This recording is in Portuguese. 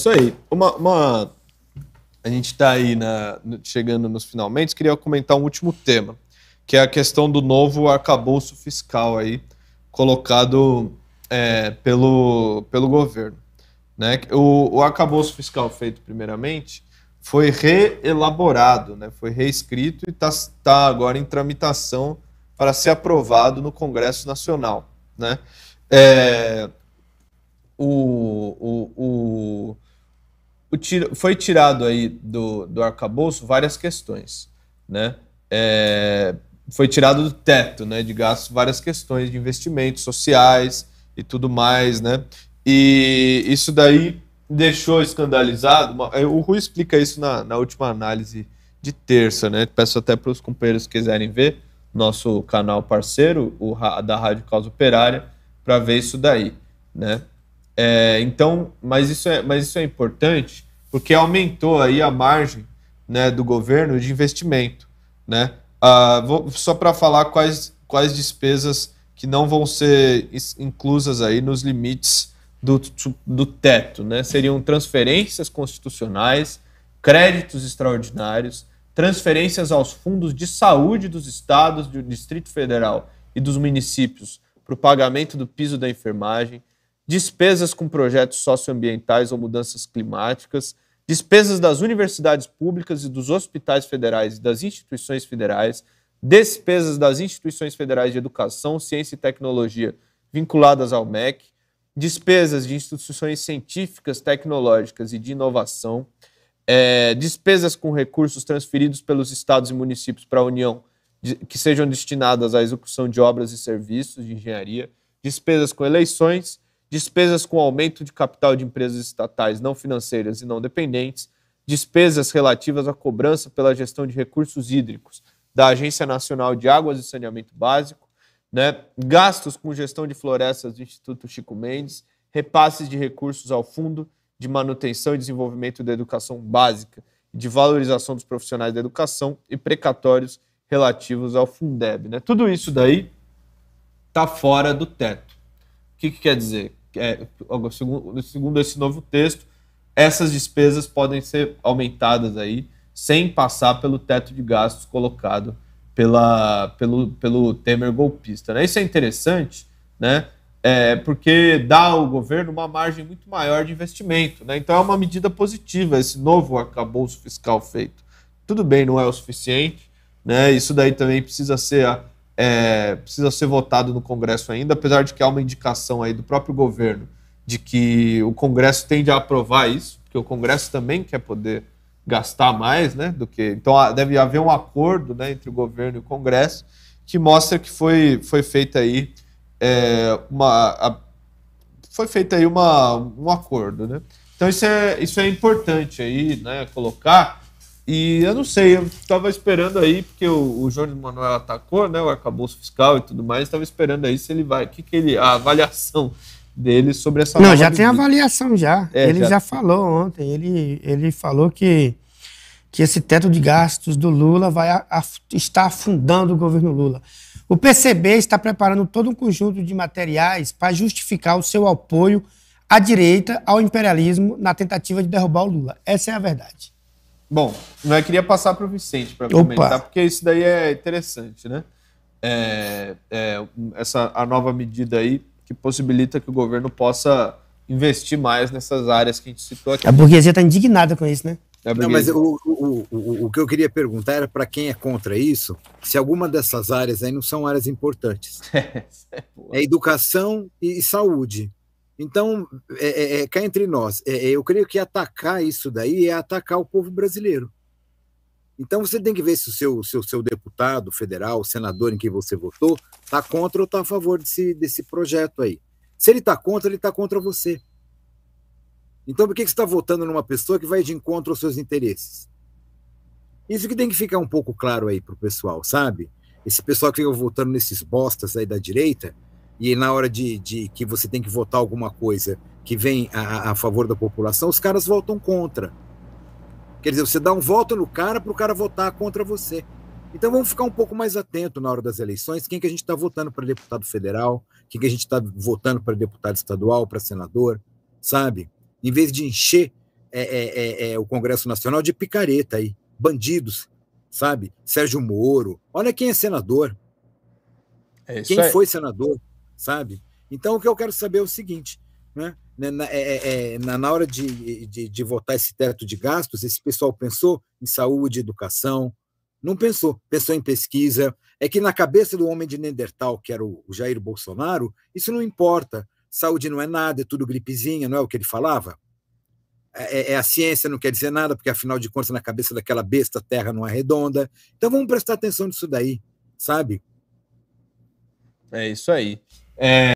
Isso aí. Uma, uma... A gente está aí na... chegando nos finalmente. Queria comentar um último tema, que é a questão do novo arcabouço fiscal aí, colocado é, pelo, pelo governo. Né? O, o arcabouço fiscal feito primeiramente foi reelaborado, né? foi reescrito e está tá agora em tramitação para ser aprovado no Congresso Nacional. Né? É, o, o, o, tiro, foi tirado aí do, do arcabouço várias questões, né? É, foi tirado do teto, né, de gastos várias questões de investimentos sociais e tudo mais, né? E isso daí deixou escandalizado. É, o Rui explica isso na, na última análise de terça, né? Peço até para os companheiros que quiserem ver nosso canal parceiro, o da Rádio Causa Operária, para ver isso daí, né? É, então, mas isso é, mas isso é importante porque aumentou aí a margem né, do governo de investimento. Né? Ah, vou, só para falar quais, quais despesas que não vão ser inclusas aí nos limites do, do teto. Né? Seriam transferências constitucionais, créditos extraordinários, transferências aos fundos de saúde dos estados, do Distrito Federal e dos municípios para o pagamento do piso da enfermagem, despesas com projetos socioambientais ou mudanças climáticas, despesas das universidades públicas e dos hospitais federais e das instituições federais, despesas das instituições federais de educação, ciência e tecnologia vinculadas ao MEC, despesas de instituições científicas, tecnológicas e de inovação, é, despesas com recursos transferidos pelos estados e municípios para a União que sejam destinadas à execução de obras e serviços de engenharia, despesas com eleições, despesas com aumento de capital de empresas estatais não financeiras e não dependentes, despesas relativas à cobrança pela gestão de recursos hídricos da Agência Nacional de Águas e Saneamento Básico, né? gastos com gestão de florestas do Instituto Chico Mendes, repasses de recursos ao Fundo de Manutenção e Desenvolvimento da Educação Básica, de valorização dos profissionais da educação e precatórios relativos ao Fundeb. Né? Tudo isso daí está fora do teto. O que, que quer dizer? é, segundo, segundo esse novo texto, essas despesas podem ser aumentadas aí sem passar pelo teto de gastos colocado pela, pelo, pelo Temer golpista. Né? Isso é interessante, né? É, porque dá ao governo uma margem muito maior de investimento. Né? Então é uma medida positiva esse novo arcabouço fiscal feito. Tudo bem, não é o suficiente. Né? Isso daí também precisa ser é, precisa ser votado no Congresso ainda, apesar de que há uma indicação aí do próprio governo de que o Congresso tende a aprovar isso, porque o Congresso também quer poder gastar mais, né, do que então deve haver um acordo, né, entre o governo e o Congresso que mostra que foi, foi feita aí é, uma a, foi feita aí uma, um acordo, né? Então isso é isso é importante aí, né, colocar e eu não sei, eu estava esperando aí, porque o, o Jones Manuel atacou, né? O arcabouço fiscal e tudo mais, estava esperando aí se ele vai. O que, que ele. A avaliação dele sobre essa Não, já medida. tem avaliação já. É, ele já... já falou ontem, ele, ele falou que, que esse teto de gastos do Lula vai a, a, está afundando o governo Lula. O PCB está preparando todo um conjunto de materiais para justificar o seu apoio à direita, ao imperialismo, na tentativa de derrubar o Lula. Essa é a verdade. Bom, eu queria passar para o Vicente para comentar, porque isso daí é interessante, né? É, é, essa a nova medida aí que possibilita que o governo possa investir mais nessas áreas que a gente citou aqui. A burguesia está indignada com isso, né? É não, mas o, o, o, o que eu queria perguntar era para quem é contra isso, se alguma dessas áreas aí não são áreas importantes. É, é, é, educação e, e saúde. Então, é, é, é, cá entre nós, é, é, eu creio que atacar isso daí é atacar o povo brasileiro. Então, você tem que ver se o seu, seu, seu deputado federal, senador em que você votou, está contra ou está a favor desse, desse projeto aí. Se ele está contra, ele está contra você. Então, por que, que você está votando numa pessoa que vai de encontro aos seus interesses? Isso que tem que ficar um pouco claro aí para o pessoal, sabe? Esse pessoal que fica votando nesses bostas aí da direita, e na hora de, de que você tem que votar alguma coisa que vem a, a, favor da população, os caras votam contra. Quer dizer, você dá um voto no cara para o cara votar contra você. Então vamos ficar um pouco mais atento na hora das eleições, quem que a gente está votando para deputado federal, quem que a gente está votando para deputado estadual, para senador, sabe? Em vez de encher é, é, é, é, o Congresso Nacional de picareta aí, bandidos, sabe? Sérgio Moro, olha quem é senador. É quem foi senador? sabe? Então, o que eu quero saber é o seguinte, né? né na, é, é, é na, hora de, de, de, votar esse teto de gastos, esse pessoal pensou em saúde, educação, não pensou, pensou em pesquisa. É que na cabeça do homem de Nendertal, que era o Jair Bolsonaro, isso não importa. Saúde não é nada, é tudo gripezinha, não é o que ele falava? É, é, é, a ciência não quer dizer nada, porque afinal de contas, na cabeça daquela besta, a terra não é redonda. Então vamos prestar atenção nisso daí, sabe? É isso aí. É, eh,